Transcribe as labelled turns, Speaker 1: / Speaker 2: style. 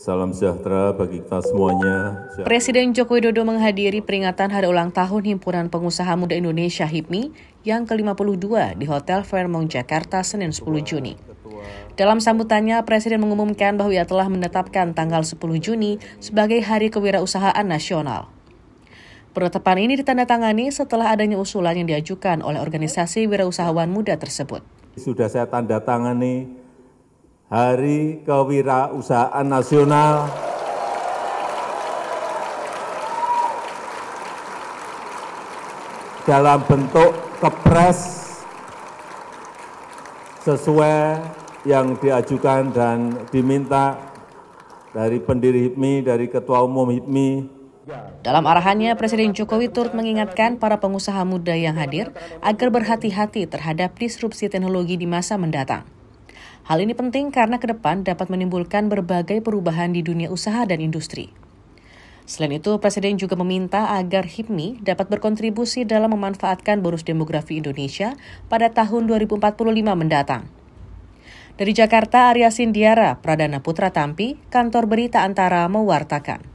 Speaker 1: Salam sejahtera bagi kita semuanya.
Speaker 2: Presiden Joko Widodo menghadiri peringatan hari ulang tahun Himpunan Pengusaha Muda Indonesia HIPMI yang ke-52 di Hotel Fairmont, Jakarta, Senin 10 Juni. Dalam sambutannya, Presiden mengumumkan bahwa ia telah menetapkan tanggal 10 Juni sebagai Hari Kewirausahaan Nasional. Penetapan ini ditandatangani setelah adanya usulan yang diajukan oleh organisasi wirausahawan muda tersebut.
Speaker 1: Sudah saya tanda tangani Hari Kewirausahaan Nasional dalam bentuk kepres sesuai yang diajukan dan diminta dari pendiri HIPMI, dari Ketua Umum HIPMI,
Speaker 2: dalam arahannya, Presiden Jokowi turut mengingatkan para pengusaha muda yang hadir agar berhati-hati terhadap disrupsi teknologi di masa mendatang. Hal ini penting karena ke depan dapat menimbulkan berbagai perubahan di dunia usaha dan industri. Selain itu, Presiden juga meminta agar HIPMI dapat berkontribusi dalam memanfaatkan bonus demografi Indonesia pada tahun 2045 mendatang. Dari Jakarta, Arya Sindiara, Pradana Putra Tampi, Kantor Berita Antara mewartakan.